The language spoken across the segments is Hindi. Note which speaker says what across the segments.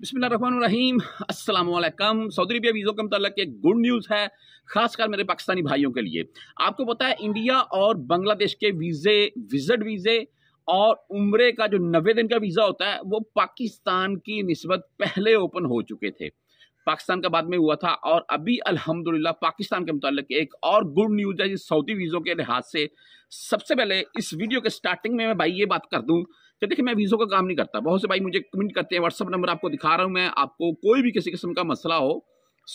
Speaker 1: बिसमीम अल्लाम सऊदी अरबिया वीज़ों के मतलब एक गुड न्यूज़ है ख़ासकर मेरे पाकिस्तानी भाइयों के लिए आपको पता है इंडिया और बांग्लादेश के वीज़े विज़िट वीज़े और उम्र का जो नब्बे दिन का वीज़ा होता है वो पाकिस्तान की नस्बत पहले ओपन हो चुके थे पाकिस्तान का बाद में हुआ था और अभी अल्हम्दुलिल्लाह पाकिस्तान के मुतल एक और गुड न्यूज़ है जिस सऊदी वीज़ों के लिहाज से सबसे पहले इस वीडियो के स्टार्टिंग में मैं भाई ये बात कर दूँ कि देखिए मैं वीज़ों का काम नहीं करता बहुत से भाई मुझे कमेंट करते हैं व्हाट्सअप नंबर आपको दिखा रहा हूँ मैं आपको कोई भी किसी किस्म का मसला हो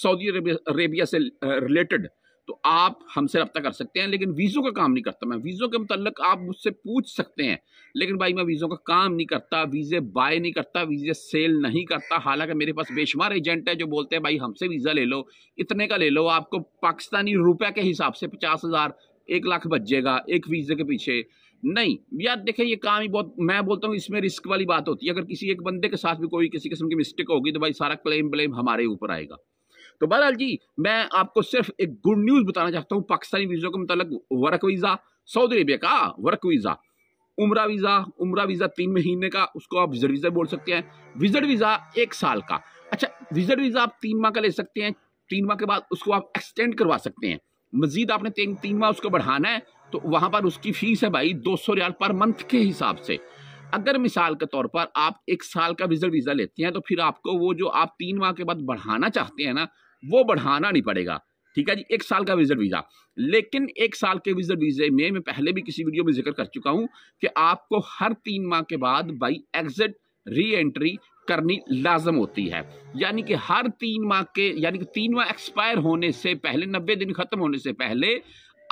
Speaker 1: सऊदी अरेबिया से रिलेटेड तो आप हमसे रब्ता कर सकते हैं लेकिन वीज़ों का काम नहीं करता मैं वीज़ों के मतलब आप मुझसे पूछ सकते हैं लेकिन भाई मैं वीज़ों का काम नहीं करता वीज़े बाय नहीं करता वीज़े सेल नहीं करता हालांकि मेरे पास बेशुमार एजेंट है जो बोलते हैं भाई हमसे वीज़ा ले लो इतने का ले लो आपको पाकिस्तानी रुपये के हिसाब से पचास हज़ार एक लाख बचेगा एक वीज़े के पीछे नहीं यार देखें ये काम ही बहुत मैं बोलता हूँ इसमें रिस्क वाली बात होती है अगर किसी एक बंदे के साथ भी कोई किसी किस्म की मिस्टेक होगी तो भाई सारा क्लेम ब्लेम हमारे ऊपर आएगा तो बहरहाल जी मैं आपको सिर्फ एक गुड न्यूज़ बताना चाहता हूँ पाकिस्तानी वीज़ों के मतलब वर्क वीज़ा सऊदी अरेबिया का वर्क हाँ, वीज़ा उम्र वीज़ा उम्र वीज़ा तीन महीने का उसको आप विज़र वीज़ा बोल सकते हैं विज़र वीज़ा एक साल का अच्छा विज़र वीज़ा आप तीन माह का ले सकते हैं तीन माह के बाद उसको आप एक्सटेंड करवा सकते हैं मज़ीद आपने तीन तीन माह उसको बढ़ाना है तो वहां पर उसकी फ़ीस है भाई दो सौ रियाल पर मंथ के हिसाब से अगर मिसाल के तौर पर आप एक साल का विज़र वीज़ा लेते हैं तो फिर आपको वो जो आप तीन माह के बाद बढ़ाना चाहते हैं ना वो बढ़ाना नहीं पड़ेगा ठीक है जी एक साल का विजिट वीज़ा लेकिन एक साल के विजिट वीज़े में मैं पहले भी किसी वीडियो में जिक्र कर चुका हूं कि आपको हर तीन माह के बाद बाई एग्जिट री एंट्री करनी लाजम होती है यानी कि हर तीन माह के यानी कि तीन माह एक्सपायर होने से पहले नब्बे दिन ख़त्म होने से पहले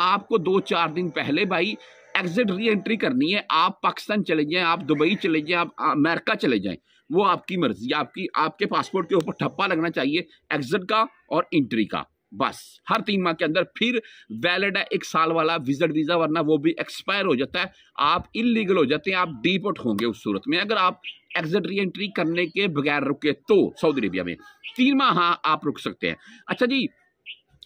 Speaker 1: आपको दो चार दिन पहले भाई एग्जिट री एंट्री करनी है आप पाकिस्तान चले जाएं आप दुबई चले जाएं आप अमेरिका चले जाएं वो आपकी मर्जी आपकी आपके पासपोर्ट के ऊपर ठप्पा लगना चाहिए एग्जिट का और इंट्री का बस हर तीन माह के अंदर फिर वैलिड है एक साल वाला विजिट वीज़ा वरना वो भी एक्सपायर हो जाता है आप इलीगल हो जाते हैं आप डिपोर्ट होंगे उस सूरत में अगर आप एग्जिट री एंट्री करने के बगैर रुके तो सऊदी अरेबिया में तीन माह हाँ आप रुक सकते हैं अच्छा जी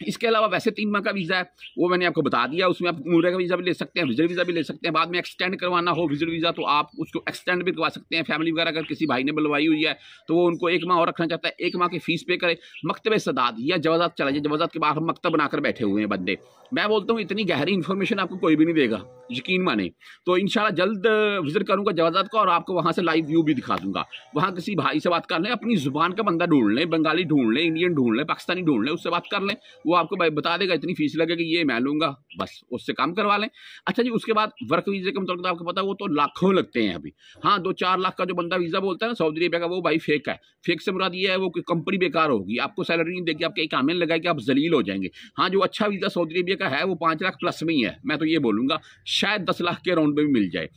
Speaker 1: इसके अलावा वैसे तीन माह का वीज़ा है वो मैंने आपको बता दिया उसमें आप मुरे का वीज़ा भी ले सकते हैं विजिट वीज़ा भी ले सकते हैं बाद में एक्सटेंड करवाना हो विजिट वीज़ा तो आप उसको एक्सटेंड भी करवा सकते हैं फैमिली वगैरह अगर किसी भाई ने बुलवाई हुई है तो वो उनको एक माह और रखना चाहता है एक माह की फ़ीस पे करे मकतब सदाद या जवाजात चला जाए जवाजात के बाहर मकतब बनाकर बैठे हुए हैं बंदे मैं बोलता हूँ इतनी गहरी इन्फॉर्मेशन आपको कोई भी नहीं देगा यकीन माने तो इन जल्द विजिट करूँगा जवाजात का और आपको वहाँ से लाइव व्यू भी दिखा दूँगा वहाँ किसी भाई से बात कर लें अपनी ज़ुबान का बंदा ढूंढ लें बंगाली ढूंढ लें इंडियन ढूंढ लें पाकिस्तानी ढूंढ लें उससे बात कर लें वो आपको बता देगा इतनी फीस लगेगी ये मैं लूँगा बस उससे काम करवा लें अच्छा जी उसके बाद वर्क वीज़े के मतलब आपको पता है वो तो लाखों लगते हैं अभी हाँ दो चार लाख का जो बंदा वीज़ा बोलता है ना सऊदी अरबिया का वो भाई फेक है फेक से मुराद ये है वो कंपनी बेकार होगी आपको सैलरी नहीं देगी आपके एक आमिन कि आप जलील हो जाएंगे हाँ जो अच्छा वीज़ा सऊदी अरबिया का है वो पाँच लाख प्लस में ही है मैं तो ये बोलूँगा शायद दस लाख के अराउंड में भी मिल जाए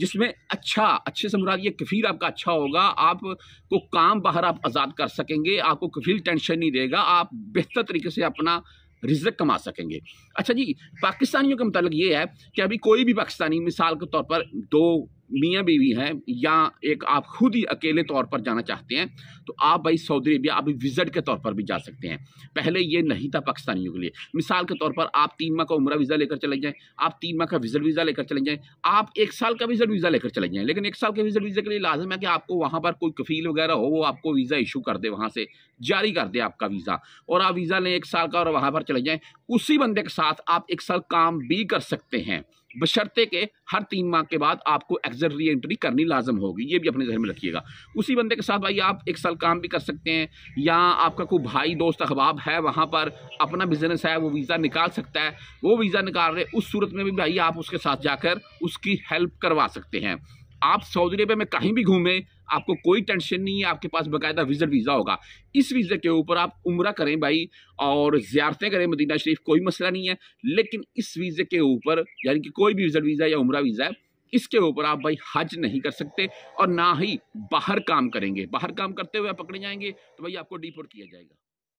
Speaker 1: जिसमें अच्छा अच्छे से मुराद ये कफील आपका अच्छा होगा आपको काम बाहर आप आज़ाद कर सकेंगे आपको कफील टेंशन नहीं देगा आप बेहतर तरीके से अपना रिजक कमा सकेंगे अच्छा जी पाकिस्तानियों के मतलब ये है कि अभी कोई भी पाकिस्तानी मिसाल के तौर पर दो मियाँ बीवी हैं या एक आप खुद ही अकेले तौर पर जाना चाहते हैं तो आप भाई सऊदी अरेबिया आप विज़िट के तौर पर भी जा सकते हैं पहले ये नहीं था पाकिस्तानियों के लिए मिसाल के तौर पर आप तीन माह का उम्र वीज़ा लेकर चले जाएँ आप तीन माह का विज़िट वीज़ा लेकर चले जाएँ आप एक साल का विज़िट वीज़ा लेकर चले जाएँ लेकिन एक साल के विज़िट वीज़ा के लिए लाजम है कि आपको वहाँ पर कोई कफील वगैरह हो वो आपको वीज़ा इशू कर दे वहाँ से जारी कर दे आपका वीज़ा और आप वीज़ा लें एक साल का और वहाँ पर चले जाएँ उसी बंदे के साथ आप एक साल काम भी कर सकते हैं बशर्ते के हर तीन माह के बाद आपको एग्जर री एंट्री करनी लाजम होगी ये भी अपने जहन में रखिएगा उसी बंदे के साथ भाई आप एक साल काम भी कर सकते हैं या आपका कोई भाई दोस्त अखबाब है वहाँ पर अपना बिजनेस है वो वीज़ा निकाल सकता है वो वीज़ा निकाल रहे उस सूरत में भी भाई आप उसके साथ जाकर उसकी हेल्प करवा सकते हैं आप सऊदी अरबिया में कहीं भी घूमें आपको कोई टेंशन नहीं है आपके पास बकायदा विजिट वीज़ा होगा इस वीज़े के ऊपर आप उम्र करें भाई और ज़्यारतें करें मदीना शरीफ कोई मसला नहीं है लेकिन इस वीज़े के ऊपर यानी कि कोई भी विजिट वीज़ा या उम्र वीज़ा है इसके ऊपर आप भाई हज नहीं कर सकते और ना ही बाहर काम करेंगे बाहर काम करते हुए आप पकड़े जाएंगे तो भाई आपको डिपोर्ट किया जाएगा